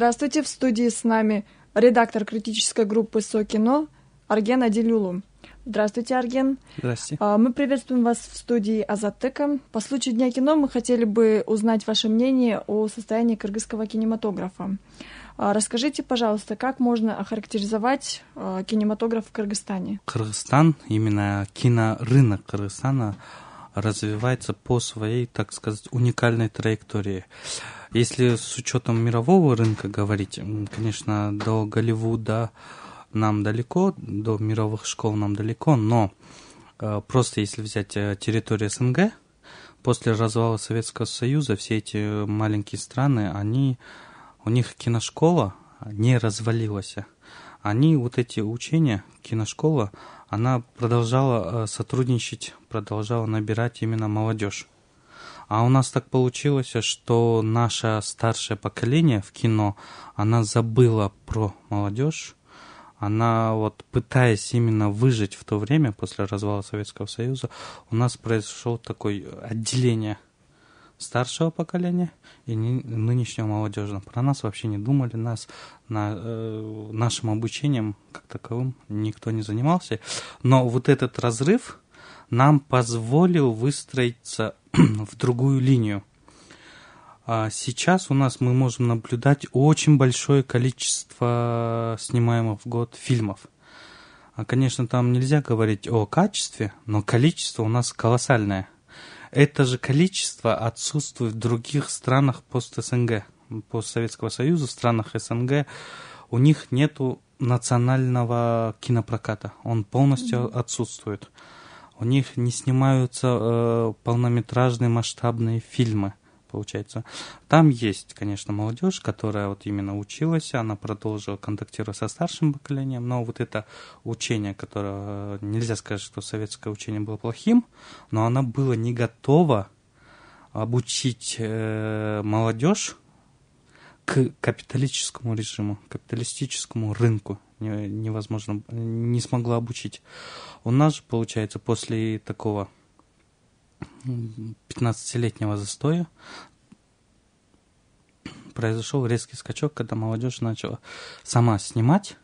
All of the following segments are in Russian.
Здравствуйте, в студии с нами редактор критической группы «Сокино» Арген Аделюлу. Здравствуйте, Арген. Здравствуйте. А, мы приветствуем вас в студии Азатека. По случаю Дня кино мы хотели бы узнать ваше мнение о состоянии кыргызского кинематографа. А, расскажите, пожалуйста, как можно охарактеризовать а, кинематограф в Кыргызстане? Кыргызстан, именно кинорынок Кыргызстана развивается по своей, так сказать, уникальной траектории. Если с учетом мирового рынка говорить, конечно, до Голливуда нам далеко, до мировых школ нам далеко, но э, просто если взять э, территорию СНГ, после развала Советского Союза все эти маленькие страны, они, у них киношкола не развалилась. Они, вот эти учения, киношкола, она продолжала э, сотрудничать, продолжала набирать именно молодежь. А у нас так получилось, что наше старшее поколение в кино, она забыла про молодежь. Она вот пытаясь именно выжить в то время, после развала Советского Союза, у нас произошло такое отделение старшего поколения и нынешнего молодежного. Про нас вообще не думали, нас на, э, нашим обучением как таковым никто не занимался. Но вот этот разрыв нам позволил выстроиться в другую линию. А сейчас у нас мы можем наблюдать очень большое количество снимаемых в год фильмов. А, конечно, там нельзя говорить о качестве, но количество у нас колоссальное. Это же количество отсутствует в других странах пост-СНГ, постсоветского союза, в странах СНГ. У них нету национального кинопроката. Он полностью mm-hmm. отсутствует у них не снимаются э, полнометражные масштабные фильмы, получается. Там есть, конечно, молодежь, которая вот именно училась, она продолжила контактировать со старшим поколением, но вот это учение, которое, э, нельзя сказать, что советское учение было плохим, но она была не готова обучить э, молодежь к капиталистическому режиму, капиталистическому рынку невозможно, не смогла обучить. У нас же, получается, после такого 15-летнего застоя произошел резкий скачок, когда молодежь начала сама снимать.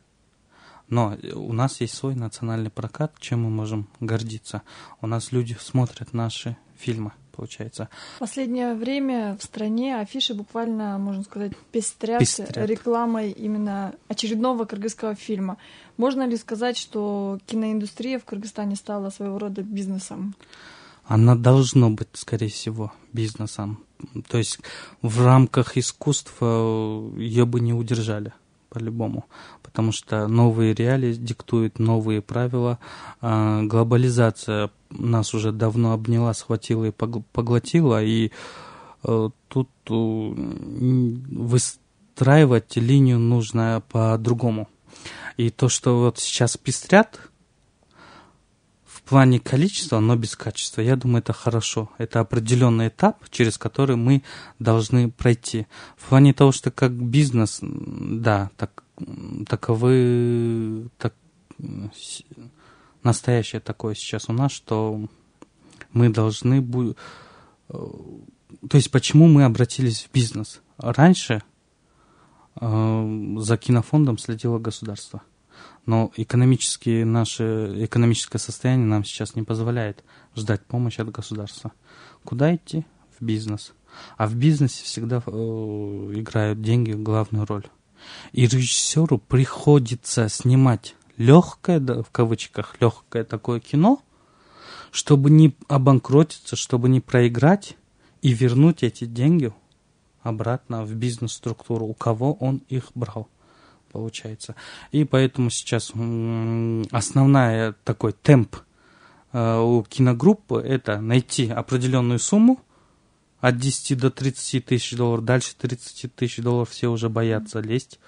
Но у нас есть свой национальный прокат, чем мы можем гордиться. У нас люди смотрят наши фильмы – получается. последнее время в стране афиши буквально, можно сказать, пестрят, пестрят. рекламой именно очередного кыргызского фильма. Можно ли сказать, что киноиндустрия в Кыргызстане стала своего рода бизнесом? Она должна быть, скорее всего, бизнесом. То есть в рамках искусства э, ее бы не удержали по-любому, потому что новые реалии диктуют новые правила, а, глобализация нас уже давно обняла, схватила и поглотила, и э, тут э, выстраивать линию нужно по-другому. И то, что вот сейчас пестрят, в плане количества, но без качества. Я думаю, это хорошо. Это определенный этап, через который мы должны пройти. В плане того, что как бизнес, да, так, таковы, так, настоящее такое сейчас у нас, что мы должны будем... Э, то есть почему мы обратились в бизнес? Раньше э, за кинофондом следило государство. Но экономические наши, экономическое состояние нам сейчас не позволяет ждать помощи от государства. Куда идти? В бизнес. А в бизнесе всегда э, играют деньги главную роль. И режиссеру приходится снимать легкое, да, в кавычках, легкое такое кино, чтобы не обанкротиться, чтобы не проиграть и вернуть эти деньги обратно в бизнес-структуру, у кого он их брал получается. И поэтому сейчас основная такой темп э, у киногруппы это найти определенную сумму от 10 до 30 тысяч долларов, дальше 30 тысяч долларов все уже боятся лезть,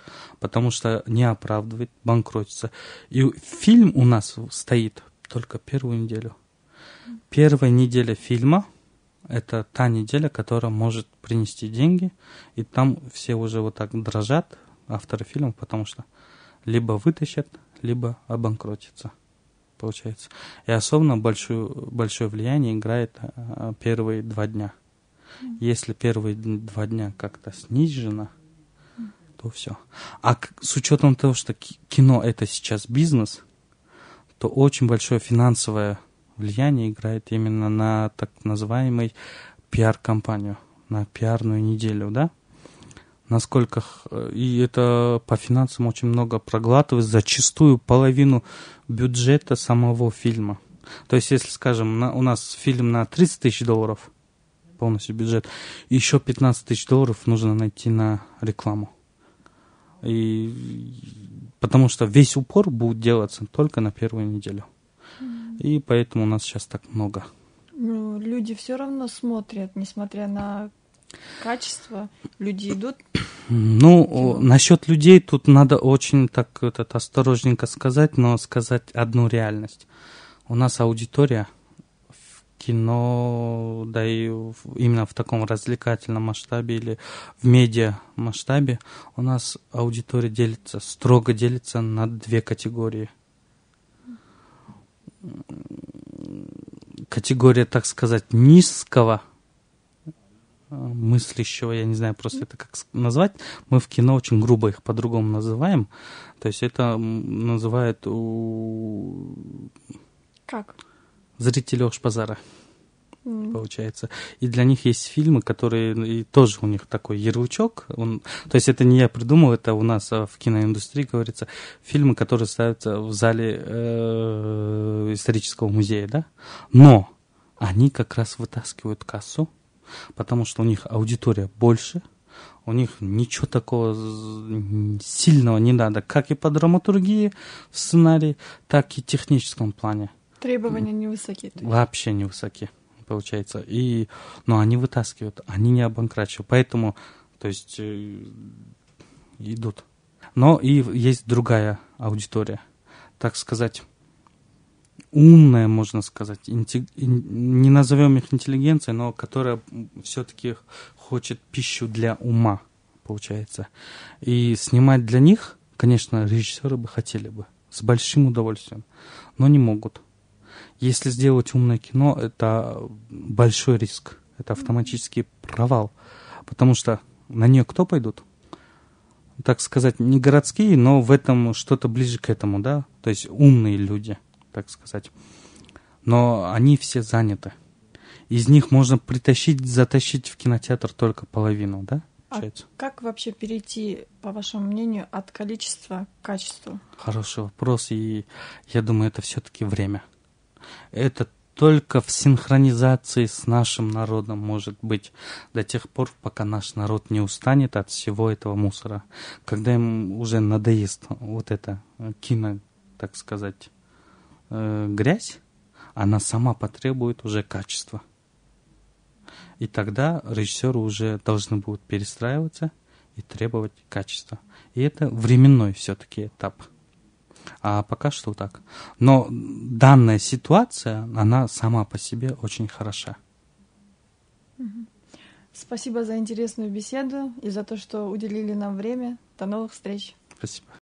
потому что не оправдывает, банкротится. И фильм у нас стоит только первую неделю. Первая неделя фильма – это та неделя, которая может принести деньги, и там все уже вот так дрожат, авторы фильмов, потому что либо вытащат, либо обанкротятся, получается. И особенно большую, большое влияние играет э, первые два дня. Если первые два дня как-то снижено, то все. А с учетом того, что кино это сейчас бизнес, то очень большое финансовое влияние играет именно на так называемый пиар-компанию, на пиарную неделю, да? насколько э, и это по финансам очень много проглатывает, зачастую половину бюджета самого фильма. То есть, если, скажем, на, у нас фильм на 30 тысяч долларов, полностью бюджет, еще 15 тысяч долларов нужно найти на рекламу. И, потому что весь упор будет делаться только на первую неделю. И поэтому у нас сейчас так много. Ну, люди все равно смотрят, несмотря на Качество? Люди идут? Ну, типа. насчет людей тут надо очень так этот, осторожненько сказать, но сказать одну реальность. У нас аудитория в кино, да и именно в таком развлекательном масштабе или в медиа масштабе, у нас аудитория делится, строго делится на две категории категория, так сказать, низкого мыслящего, я не знаю просто это как назвать, мы в кино очень грубо их по-другому называем. То есть это называют у... Как? Зрители Ошпазара. Получается. И для них есть фильмы, которые ну, и тоже у них такой ярлычок. Он, то есть это не я придумал, это у нас а, в киноиндустрии говорится фильмы, которые ставятся в зале э, исторического музея, да. Но они как раз вытаскивают кассу потому что у них аудитория больше, у них ничего такого сильного не надо, как и по драматургии в сценарии, так и в техническом плане. Требования невысокие. Вообще невысокие, получается. И, но они вытаскивают, они не обанкрачивают, поэтому, то есть, э, идут. Но и есть другая аудитория, так сказать, умная, можно сказать, интелли... не назовем их интеллигенцией, но которая все-таки хочет пищу для ума, получается. И снимать для них, конечно, режиссеры бы хотели бы, с большим удовольствием, но не могут. Если сделать умное кино, это большой риск, это автоматический провал, потому что на нее кто пойдут? так сказать, не городские, но в этом что-то ближе к этому, да? То есть умные люди так сказать. Но они все заняты. Из них можно притащить, затащить в кинотеатр только половину, да? А получается? А как вообще перейти, по вашему мнению, от количества к качеству? Хороший вопрос, и я думаю, это все-таки время. Это только в синхронизации с нашим народом может быть до тех пор, пока наш народ не устанет от всего этого мусора, когда им уже надоест вот это э, кино, так сказать, Э, грязь, она сама потребует уже качества. И тогда режиссеры уже должны будут перестраиваться и требовать качества. И это временной все-таки этап. А пока что так. Но данная ситуация, она сама по себе очень хороша. Спасибо за интересную беседу и за то, что уделили нам время. До новых встреч. Спасибо.